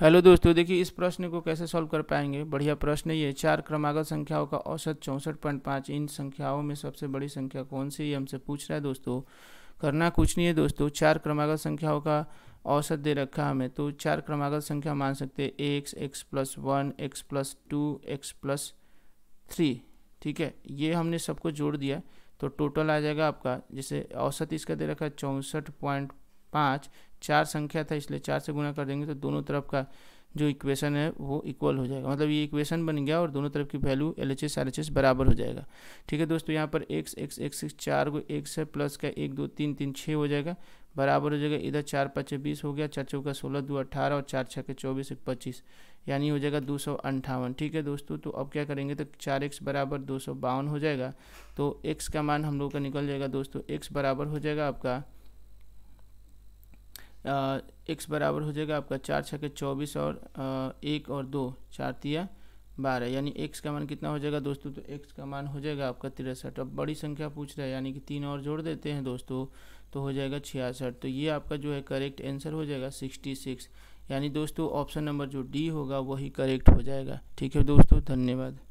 hello दोस्तों देखिए इस प्रश्न को कैसे सॉल्व कर पाएंगे बढ़िया प्रश्न ये चार क्रमागत संख्याओं का औसत चौंसठ पॉइंट पाँच इन संख्याओं में सबसे बड़ी संख्या कौन सी ये हमसे पूछ रहा है दोस्तों करना कुछ नहीं है दोस्तों चार क्रमागत संख्याओं का औसत दे रखा है हमें तो चार क्रमागत संख्या मान सकते हैं x x plus one x plus two x plus three ठीक है ये हमने सबको जोड़ दिया तो टोटल आ जाएगा आपका जैसे औसत इसका दे रखा है चौंसठ पॉइंट पाँच चार संख्या था इसलिए चार से गुणा कर देंगे तो दोनों तरफ का जो इक्वेशन है वो इक्वल हो जाएगा मतलब ये इक्वेशन बन गया और दोनों तरफ की value L H S R H S बराबर हो जाएगा ठीक है दोस्तों यहाँ पर एक्स एक्स एक्स एक्स चार को एक से प्लस का एक दो तीन तीन छः हो जाएगा बराबर हो जाएगा इधर चार पच्चे बीस हो गया चार चौका सोलह दो अट्ठारह और चार छः के चौबीस एक पच्चीस यानी हो जाएगा दो सौ अंठावन ठीक है दोस्तों तो अब क्या करेंगे तो चार एक्स बराबर दो सौ बावन हो जाएगा तो एक्स का मान हम लोग का निकल जाएगा दोस्तों एक्स बराबर हो जाएगा आपका एक्स बराबर हो जाएगा आपका चार छः के चौबीस और आ, एक और दो चार तिया बारह यानी एक्स का मान कितना हो जाएगा दोस्तों तो एक्स का मान हो जाएगा आपका तिरसठ अब बड़ी संख्या पूछ रहा है यानी कि तीन और जोड़ देते हैं दोस्तों तो हो जाएगा छियासठ तो ये आपका जो है करेक्ट आंसर हो जाएगा सिक्सटी सिक्स यानी दोस्तों ऑप्शन नंबर जो डी होगा वही करेक्ट हो जाएगा ठीक है दोस्तों धन्यवाद